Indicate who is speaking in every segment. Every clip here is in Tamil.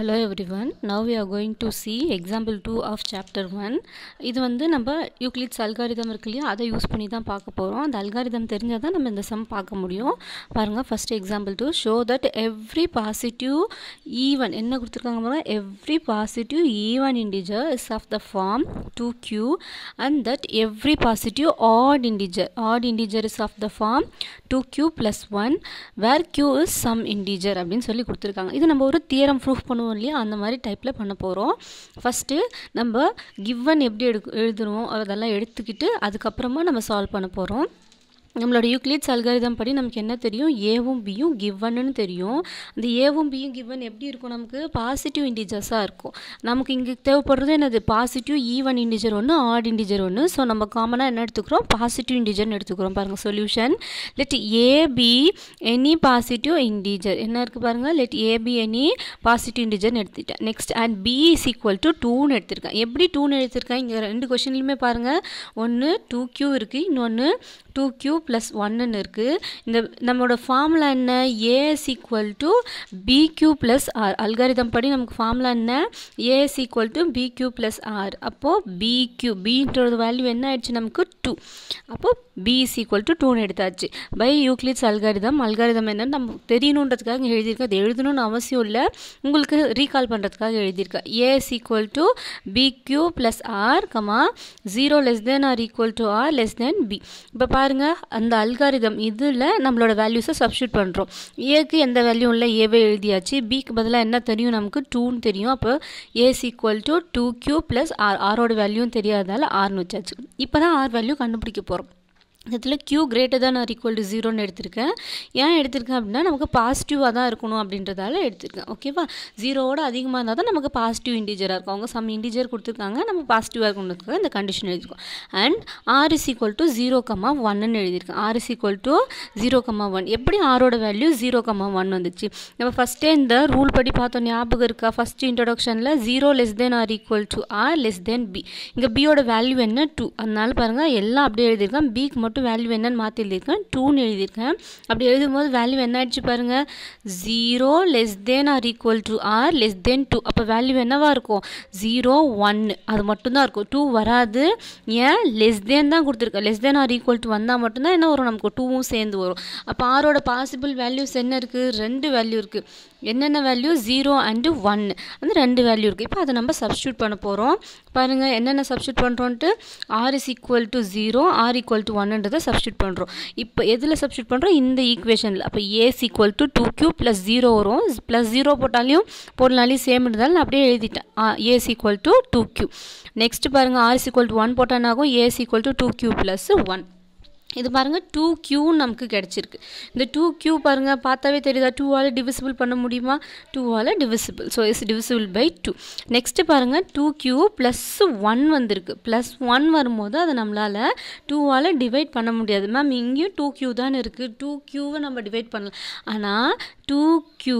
Speaker 1: hello everyone now you are going to see example two of chapter one இது வந்து நம்ம யூக்ளிட்ஸ் அல்காரிதம் இருக்கு இல்லையா அதை யூஸ் பண்ணி தான் பார்க்க போகிறோம் அந்த அல்காரிதம் தெரிஞ்சால் தான் நம்ம இந்த சம் பார்க்க முடியும் பாருங்கள் first example two show that every positive even என்ன கொடுத்துருக்காங்க பாருங்கள் every positive even integer is of the form two q and that every positive odd integer odd integer is of the form two q plus one where q is some integer அப்படின்னு சொல்லி கொடுத்துருக்காங்க இது நம்ம ஒரு தியரம் ப்ரூஃப் பண்ணுவோம் பண்ணோம் இல்லையா அந்த மாதிரி டைப்பில் பண்ண போகிறோம் ஃபஸ்ட்டு நம்ம கிவன் எப்படி எடு எழுதுகிறோம் அதெல்லாம் எடுத்துக்கிட்டு அதுக்கப்புறமா நம்ம சால்வ் பண்ண போகிறோம் நம்மளோட யூக்ளிட்ஸ் அல்காரிதம் படி நமக்கு என்ன தெரியும் ஏவும் பியும் கிவ்வன்னு தெரியும் அந்த ஏவும் பியும் கிவன் எப்படி இருக்கும் நமக்கு பாசிட்டிவ் இன்டிஜர்ஸாக இருக்கும் நமக்கு இங்கே தேவைப்படுறது என்னது பாசிட்டிவ் ஈவன் இண்டிஜர் ஒன்று ஆட் இண்டிஜர் ஒன்று ஸோ நம்ம காமனாக என்ன எடுத்துக்கிறோம் பாசிட்டிவ் இன்டிஜர்னு எடுத்துக்கிறோம் பாருங்கள் solution let a be any positive integer என்ன இருக்குது பாருங்கள் லெட் ஏபி எனி பாசிட்டிவ் இன்டிஜர்னு எடுத்துட்டேன் next and b is equal to டூன்னு எடுத்திருக்கேன் எப்படி டூன்னு எடுத்திருக்கேன் இங்கே ரெண்டு கொஷின்லையுமே பாருங்கள் ஒன்று டூ கியூ இருக்குது இன்னொன்று டூ க்யூ ப்ளஸ் ஒன்னு இருக்குது இந்த நம்மளோட ஃபார்முலா என்ன a is equal to b q plus r algorithm படி நமக்கு ஃபார்முலா என்ன a is equal to b q plus r அப்போது பி கியூ பின்றோட வேல்யூ என்ன ஆயிடுச்சு நமக்கு டூ அப்போது பி இஸ் ஈக்குவல் டு டூன்னு எடுத்தாச்சு பை யூக்ளிட்ஸ் அல்காரிதம் அல்காரிதம் என்னன்னு நம்ம தெரியணுன்றதுக்காக எழுதியிருக்கேன் அது எழுதணும்னு அவசியம் இல்லை உங்களுக்கு ரீகால் பண்ணுறதுக்காக எழுதியிருக்கேன் a is equal to b q plus r comma zero less than r equal to r less than b இப்போ பாருங்கள் அந்த அல்காரிதம் இதில் நம்மளோட வேல்யூஸை சப்ஸ்டியூட் பண்ணுறோம் ஏக்கு எந்த வேல்யூ இல்லை ஏவே எழுதியாச்சு பிக்கு பதிலாக என்ன தெரியும் நமக்கு டூன்னு தெரியும் அப்போ a is equal to two q plus r ஆரோட வேல்யூன்னு தெரியாததால் ஆர்னு வச்சாச்சு இப்போ தான் ஆர் வேல்யூ கண்டுபிடிக்க போகிறோம் இதில் க்யூ கிரேட்டர் தான் நான் ஈக்குவல் டு ஜீரோன்னு எடுத்திருக்கேன் ஏன் எடுத்திருக்கேன் அப்படின்னா நமக்கு பாசிட்டிவாக தான் இருக்கணும் அப்படின்றதால எடுத்திருக்கேன் ஓகேவா ஜீரோவோட அதிகமாக இருந்தால் தான் நமக்கு பாசிட்டிவ் இன்டீஜராக இருக்கும் அவங்க சம் இன்டீஜர் கொடுத்துருக்காங்க நம்ம பாசிட்டிவாக இருக்கணுன்றதுக்காக இந்த கண்டிஷன் எழுதியிருக்கோம் and r is equal to zero comma ஒன்னு எழுதியிருக்கேன் r is equal to zero comma one எப்படி ஆரோட வேல்யூ ஜீரோ கம்மா ஒன் வந்துச்சு நம்ம ஃபஸ்ட்டே இந்த ரூல் படி பார்த்தோம் ஞாபகம் இருக்கா ஃபஸ்ட் இன்ட்ரொடக்ஷனில் zero less than R equal to r less than b இங்கே பியோட வேல்யூ என்ன டூ அதனால பாருங்கள் எல்லாம் அப்படியே எழுதியிருக்கேன் பிக்கு மட்டும் மட்டும் வேல்யூ என்னன்னு மாற்றி எழுதியிருக்கேன் டூன்னு எழுதியிருக்கேன் அப்படி எழுதும்போது வேல்யூ என்ன ஆயிடுச்சு பாருங்கள் zero less than r equal to r less than two அப்போ வேல்யூ என்னவா இருக்கும் ஜீரோ ஒன் அது மட்டும்தான் இருக்கும் டூ வராது ஏன் லெஸ் தேன் தான் கொடுத்துருக்கேன் less than r equal to வந்தால் மட்டும்தான் என்ன வரும் நமக்கு டூவும் சேர்ந்து வரும் அப்போ ஆரோட பாசிபிள் வேல்யூஸ் என்ன இருக்குது ரெண்டு வேல்யூ இருக்குது என்னென்ன வேல்யூ ஜீரோ அண்டு ஒன் அந்த ரெண்டு வேல்யூ இருக்குது இப்போ அதை நம்ம சப்ஸ்டியூட் பண்ண போகிறோம் பாருங்கள் என்னென்ன சப்ஸ்டியூட் பண்ணுறோன்ட்டு r is equal to zero r equal to ஒன்ன்றதை சப்ஸ்டியூட் பண்ணுறோம் இப்போ எதில் சப்ஸ்டியூட் பண்ணுறோம் இந்த ஈக்குவேஷனில் அப்போ a is equal to two q plus zero வரும் ப்ளஸ் ஜீரோ போட்டாலையும் போடலாலையும் சேம் இருந்தாலும் நான் அப்படியே எழுதிட்டேன் a is equal to two q next பாருங்கள் r is equal to one போட்டானாகும் a is equal to two q plus one இது பாருங்கள் டூ க்யூன்னு நமக்கு கிடச்சிருக்கு இந்த டூ க்யூ பாருங்கள் பார்த்தாவே தெரியுதா டூவால் டிவிசிபிள் பண்ண முடியுமா டூவால் divisible so is divisible by two next பாருங்கள் டூ க்யூ ப்ளஸ் ஒன் வந்திருக்கு ப்ளஸ் ஒன் வரும்போது அதை நம்மளால் டூவால் டிவைட் பண்ண முடியாது மேம் இங்கேயும் டூ க்யூ தான் இருக்குது டூ க்யூவை நம்ம டிவைட் பண்ணலாம் ஆனால் டூ க்யூ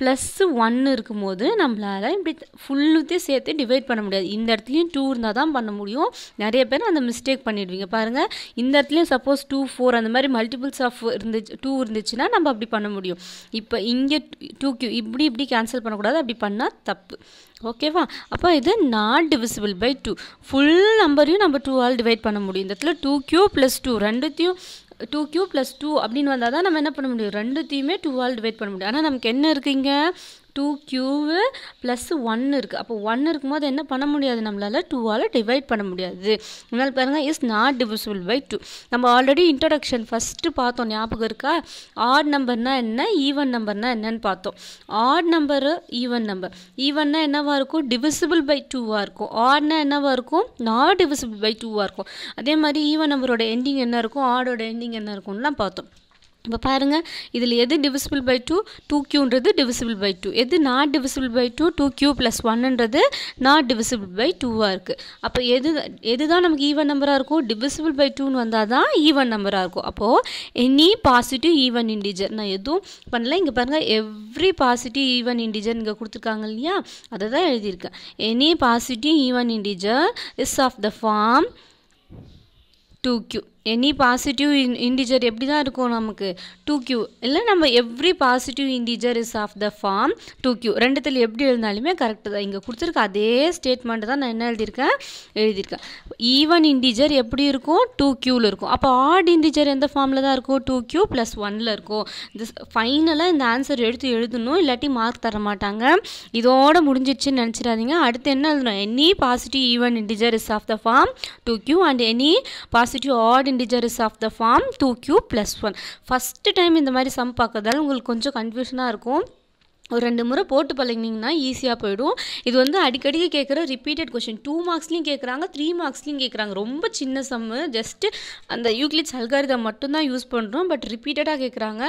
Speaker 1: ப்ளஸ்ஸு ஒன்று இருக்கும்போது நம்மளால் இப்படி ஃபுல்லுத்தையும் சேர்த்து டிவைட் பண்ண முடியாது இந்த இடத்துலையும் டூ இருந்தால் தான் பண்ண முடியும் நிறைய பேர் அந்த மிஸ்டேக் பண்ணிடுவீங்க பாருங்கள் இந்த இடத்துலையும் சப்போஸ் டூ ஃபோர் அந்த மாதிரி மல்டிபிள்ஸ் ஆஃப் இருந்துச்சு டூ இருந்துச்சுன்னா நம்ம அப்படி பண்ண முடியும் இப்போ இங்கே டூ க்யூ இப்படி இப்படி கேன்சல் பண்ணக்கூடாது அப்படி பண்ணால் தப்பு ஓகேவா அப்போ இது not divisible by two full நம்பரையும் நம்ம டூவால் டிவைட் பண்ண முடியும் இந்த இடத்துல டூ க்யூ ப்ளஸ் டூ ரெண்டுத்தையும் டூ க்யூ ப்ளஸ் டூ அப்படின்னு வந்தால் தான் நம்ம என்ன பண்ண முடியும் ரெண்டுத்தையுமே டூவால் டிவைட் பண்ண முடியும் ஆனால் நமக்கு என்ன இருக்குங்க டூ க்யூவு ப்ளஸ்ஸு ஒன்று இருக்குது அப்போ ஒன்று இருக்கும்போது என்ன பண்ண முடியாது நம்மளால் டூவால் டிவைட் பண்ண முடியாது அதனால் பாருங்கள் is not divisible by two நம்ம ஆல்ரெடி இன்ட்ரடக்ஷன் ஃபஸ்ட்டு பார்த்தோம் ஞாபகம் இருக்கா ஆட் நம்பர்னால் என்ன ஈவன் நம்பர்னால் என்னன்னு பார்த்தோம் ஆட் நம்பரு ஈவன் நம்பர் ஈவன்னா என்னவாக இருக்கும் டிவிசிபிள் பை டூவாக இருக்கும் ஆட்னா என்னவாக இருக்கும் நாட் டிவிசிபிள் பை டூவாக இருக்கும் அதே மாதிரி ஈவன் நம்பரோட எண்டிங் என்ன இருக்கும் ஆடோட எண்டிங் என்ன இருக்கும்லாம் பார்த்தோம் இப்போ பாருங்கள் இதில் எது டிவிசிபிள் பை டூ டூ கியூன்றது டிவிசிபிள் பை டூ எது not divisible by two two q plus ஒன்னுன்றது நாட் டிவிசிபிள் பை டூவாக இருக்குது அப்போ எது எது தான் நமக்கு ஈவன் நம்பராக இருக்கும் டிவிசிபிள் பை டூன்னு வந்தால் தான் ஈவன் நம்பராக இருக்கும் அப்போது எனி பாசிட்டிவ் ஈவன் இண்டிஜர் நான் எதுவும் பண்ணல இங்கே பாருங்கள் எவ்ரி பாசிட்டிவ் ஈவன் இண்டிஜர் இங்கே கொடுத்துருக்காங்க இல்லையா அதை தான் எழுதியிருக்கேன் any positive even integer is of the form two q any positive in integer எப்படி தான் இருக்கும் நமக்கு டூ கியூ இல்லை நம்ம every positive integer is of the form two q ரெண்டுத்தில் எப்படி எழுதினாலுமே கரெக்டு தான் இங்கே கொடுத்துருக்க அதே ஸ்டேட்மெண்ட்டு தான் நான் என்ன எழுதியிருக்கேன் எழுதியிருக்கேன் ஈவன் இன்டிஜர் எப்படி இருக்கும் டூ கியூவில் இருக்கும் அப்போ ஆட் இன்டிஜர் எந்த ஃபார்மில் தான் இருக்கும் டூ கியூ ப்ளஸ் ஒனில் இருக்கும் இது ஃபைனலாக இந்த ஆன்சர் எடுத்து எழுதணும் இல்லாட்டி மார்க் தர மாட்டாங்க இதோடு முடிஞ்சிச்சுன்னு நினச்சிடாதீங்க அடுத்து என்ன எழுதணும் any positive even integer is of the form two q and any positive odd integer of of the form 2q plus 1 first time இந்த மாதிரி சம் பார்க்கறதால உங்களுக்கு கொஞ்சம் கன்ஃபியூஷனாக இருக்கும் ஒரு ரெண்டு முறை போட்டு பழகினீங்கன்னா ஈஸியாக போயிடும் இது வந்து அடிக்கடி கேட்குற ரிப்பீட்டட் கொஷின் டூ மார்க்ஸ்லையும் கேட்குறாங்க த்ரீ மார்க்ஸ்லையும் கேட்குறாங்க ரொம்ப சின்ன சம்மு ஜஸ்ட்டு அந்த யூக்ளிட்ஸ் அல்காரிதம் மட்டும்தான் யூஸ் பண்ணுறோம் பட் ரிப்பீட்டடாக கேட்குறாங்க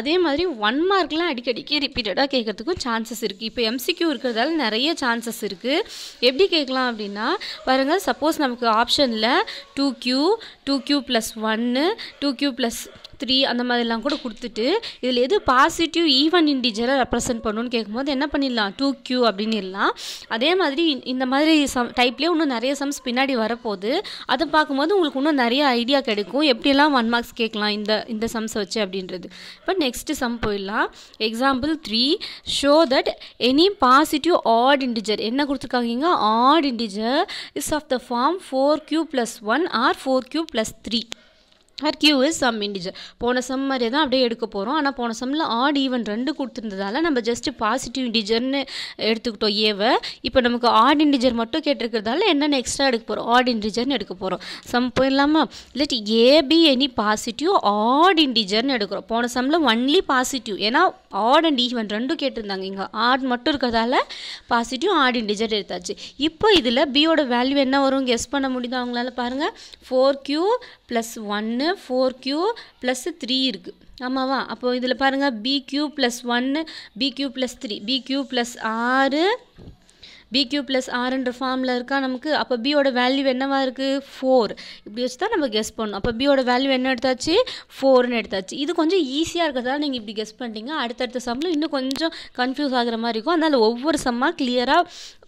Speaker 1: அதே மாதிரி ஒன் மார்க்லாம் அடிக்கடிக்கு ரிப்பீட்டடாக கேட்குறதுக்கும் சான்சஸ் இருக்குது இப்போ எம்சிக்யூ இருக்கிறதால நிறைய சான்சஸ் இருக்குது எப்படி கேட்கலாம் அப்படின்னா பாருங்கள் சப்போஸ் நமக்கு ஆப்ஷனில் two q two q plus ஒன்று டூ கியூ ப்ளஸ் த்ரீ அந்த மாதிரிலாம் கூட கொடுத்துட்டு இதில் எது பாசிட்டிவ் ஈவன் இண்டிஜரை ரெப்ரசென்ட் பண்ணணும்னு கேட்கும்போது என்ன பண்ணிடலாம் டூ க்யூ அப்படின்னு இல்லாம் அதே மாதிரி இந்த மாதிரி சம் டைப்லேயே இன்னும் நிறைய சம்ஸ் பின்னாடி வரப்போகுது அதை பார்க்கும்போது உங்களுக்கு இன்னும் நிறைய ஐடியா கிடைக்கும் எப்படியெல்லாம் ஒன் மார்க்ஸ் கேட்கலாம் இந்த இந்த சம்ஸ் வச்சு அப்படின்றது இப்போ நெக்ஸ்ட்டு சம் போயிடலாம் example three show that any positive odd integer என்ன கொடுத்துருக்காங்க odd integer is of the form four q plus one or four q plus three or q is some integer போன சம் மாதிரியே தான் அப்படியே எடுக்க போகிறோம் ஆனால் போன சம்மில் ஆட் ஈவன் ரெண்டு கொடுத்துருந்ததால் நம்ம ஜஸ்ட்டு பாசிட்டிவ் இண்டிஜர்னு எடுத்துக்கிட்டோம் ஏவை இப்போ நமக்கு ஆட் இண்டிஜர் மட்டும் கேட்டிருக்கிறதால என்னென்ன எக்ஸ்ட்ரா எடுக்க போகிறோம் ஆட் இண்டிஜர்னு எடுக்க போகிறோம் சம் போயிடலாமா இல்லாட்டி ஏபி எனி பாசிட்டிவ் ஆட் இண்டிஜர்னு எடுக்கிறோம் போன சம்மில் ஒன்லி பாசிட்டிவ் ஏன்னா ஆட் அண்ட் ஈவன் ரெண்டும் கேட்டிருந்தாங்க இங்கே ஆட் மட்டும் இருக்கிறதால பாசிட்டிவ் ஆட் இண்டிஜர் எடுத்தாச்சு இப்போ இதில் பியோட வேல்யூ என்ன வரும் கெஸ் பண்ண முடியுதோ அவங்களால பாருங்கள் ஃபோர் கியூ ப்ளஸ் ஒன்று ஒன்று ஃபோர் க்யூ ப்ளஸ் த்ரீ இருக்குது ஆமாவா அப்போ இதில் பாருங்கள் பி ப்ளஸ் ஒன்று b plus three b q plus ஆறு பி கியூ ப்ளஸ் ஆர்ன்ற ஃபார்மில் இருக்கா நமக்கு அப்போ பியோட வேல்யூ என்னவாக இருக்குது ஃபோர் இப்படி வச்சு தான் நம்ம கெஸ் பண்ணணும் அப்போ பியோட வேல்யூ என்ன எடுத்தாச்சு ஃபோர்னு எடுத்தாச்சு இது கொஞ்சம் ஈஸியாக இருக்கிறதால நீங்கள் இப்படி கெஸ் பண்ணிட்டீங்க அடுத்தடுத்த சம்மில் இன்னும் கொஞ்சம் கன்ஃபியூஸ் ஆகிற மாதிரி இருக்கும் அதனால் ஒவ்வொரு சம்மாக கிளியராக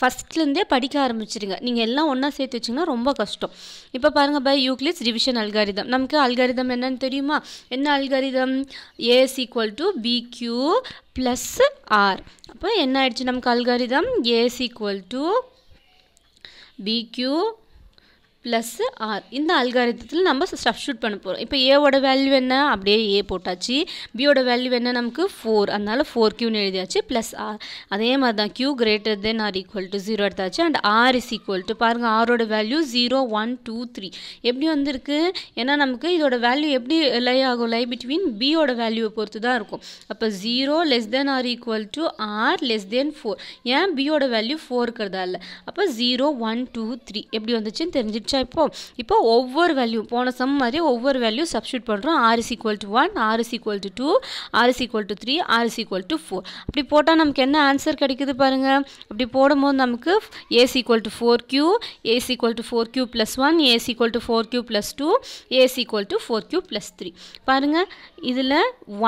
Speaker 1: ஃபஸ்ட்லேருந்தே படிக்க ஆரம்பிச்சிருங்க நீங்கள் எல்லாம் ஒன்றா சேர்த்து வச்சிங்கன்னா ரொம்ப கஷ்டம் இப்போ பாருங்கள் பை யூக்ளிஸ் ரிவிஷன் அல்காரிதம் நமக்கு அல்காரிதம் என்னன்னு தெரியுமா என்ன algorithm a's equal to b q plus r அப்போ என்ன ஆயிடுச்சு நம்ம algorithm a's equal to b q plus r இந்த அல்காரிதத்தில் நம்ம ஷூட் பண்ண போகிறோம் இப்போ ஏவோட வேல்யூ என்ன அப்படியே ஏ போட்டாச்சு பியோட வேல்யூ என்ன நமக்கு ஃபோர் அதனால் ஃபோர் க்யூன்னு எழுதியாச்சு ப்ளஸ் ஆர் அதே மாதிரி தான் q greater than R equal to zero எடுத்தாச்சு and r is equal to பாருங்கள் ஆரோட value zero one two three எப்படி வந்திருக்கு ஏன்னா நமக்கு இதோட வேல்யூ எப்படி லை ஆகும் லை பிட்வீன் பியோட வேல்யூவை பொறுத்து தான் இருக்கும் அப்போ zero less than R equal to r less than four ஏன் பியோட வேல்யூ ஃபோர் இருக்கிறதா இல்லை அப்போ ஜீரோ ஒன் டூ த்ரீ எப்படி வந்துச்சுன்னு தெரிஞ்சிடுச்சு ஆச்சா இப்போ ஒவ்வொரு வேல்யூ போன சம் மாதிரி ஒவ்வொரு வேல்யூ சப்ஸ்டியூட் பண்ணுறோம் r is equal to one r is equal to two r is equal to three r is equal to four அப்படி போட்டால் நமக்கு என்ன ஆன்சர் கிடைக்குது பாருங்கள் அப்படி போடும்போது நமக்கு a's equal to four q a's equal to four q plus one a's equal to four q plus two a's equal to four q plus three பாருங்கள் இதில்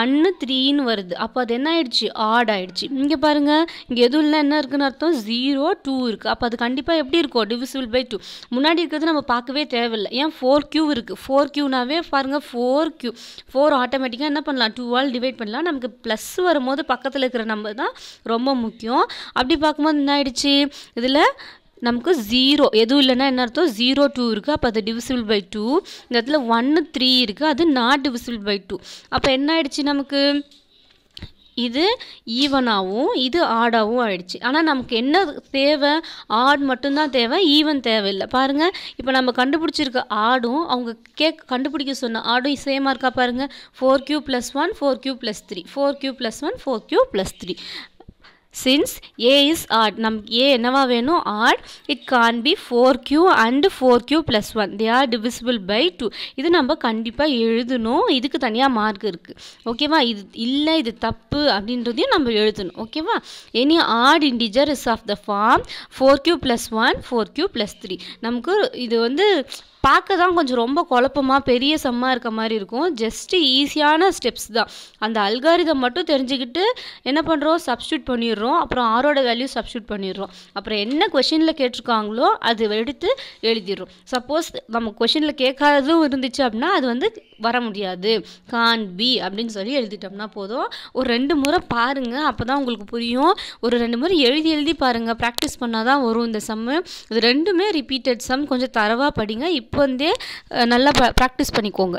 Speaker 1: ஒன்று த்ரீன்னு வருது அப்போ அது என்ன ஆயிடுச்சு ஆட் ஆயிடுச்சு இங்கே பாருங்கள் இங்கே எதுவும் இல்லை என்ன இருக்குன்னு அர்த்தம் ஜீரோ டூ இருக்குது அப்போ அது கண்டிப்பாக எப்படி இருக்கும் டிவிசிபிள் பை டூ முன்னாடி இருக்கிறது நம்ம பார்க்கவே தேவையில்லை ஏன் ஃபோர் கியூ இருக்குது ஃபோர் கியூனாவே பாருங்கள் ஃபோர் கியூ ஃபோர் ஆட்டோமேட்டிக்காக என்ன பண்ணலாம் டூ ஆல் டிவைட் பண்ணலாம் நமக்கு ப்ளஸ் வரும்போது பக்கத்தில் இருக்கிற நம்பர் தான் ரொம்ப முக்கியம் அப்படி பார்க்கும்போது என்ன ஆயிடுச்சு இதில் நமக்கு ஜீரோ எதுவும் இல்லைன்னா என்ன அர்த்தம் ஜீரோ டூ இருக்குது அப்போ அது டிவிசிபிள் பை டூ இந்த இடத்துல ஒன்று த்ரீ இருக்குது அது நாட் டிவிசிபிள் பை டூ அப்போ என்ன ஆயிடுச்சு நமக்கு இது ஈவனாகவும் இது ஆடாகவும் ஆயிடுச்சு ஆனால் நமக்கு என்ன தேவை ஆட் மட்டும்தான் தேவை ஈவன் தேவையில்லை பாருங்கள் இப்போ நம்ம கண்டுபிடிச்சிருக்க ஆடும் அவங்க கேக் கண்டுபிடிக்க சொன்ன ஆடும் சேமாக இருக்கா பாருங்கள் four q plus one four q plus three four q plus one four q plus three since a is odd நமக்கு ஏ என்னவா வேணும் odd it can be four q and four q plus one they are divisible by two இது நம்ம கண்டிப்பாக எழுதணும் இதுக்கு தனியாக மார்க் இருக்குது ஓகேவா இது இல்லை இது தப்பு அப்படின்றதையும் நம்ம எழுதணும் ஓகேவா any odd integer is of the form four q plus one four q plus three நமக்கு இது வந்து பார்க்க தான் கொஞ்சம் ரொம்ப குழப்பமாக பெரிய சம்மாக இருக்க மாதிரி இருக்கும் ஜஸ்ட்டு ஈஸியான ஸ்டெப்ஸ் தான் அந்த அல்காரிதம் மட்டும் தெரிஞ்சுக்கிட்டு என்ன பண்ணுறோம் சப்ஸ்டியூட் பண்ணிடுறோம் அப்புறம் ஆரோட வேல்யூ சப்ஸ்டியூட் பண்ணிடுறோம் அப்புறம் என்ன கொஷினில் கேட்டிருக்காங்களோ அது எடுத்து எழுதிடுறோம் சப்போஸ் நம்ம கொஷினில் கேட்காததும் இருந்துச்சு அப்படின்னா அது வந்து வர முடியாது கான் பி அப்படின்னு சொல்லி எழுதிட்டோம்னா போதும் ஒரு ரெண்டு முறை பாருங்கள் அப்போ தான் உங்களுக்கு புரியும் ஒரு ரெண்டு முறை எழுதி எழுதி பாருங்கள் ப்ராக்டிஸ் பண்ணால் தான் வரும் இந்த சம்மு இது ரெண்டுமே ரிப்பீட்டட் சம் கொஞ்சம் தரவாக படிங்க இப்போ இருந்தே நல்லா ப்ராக்டிஸ் பண்ணிக்கோங்க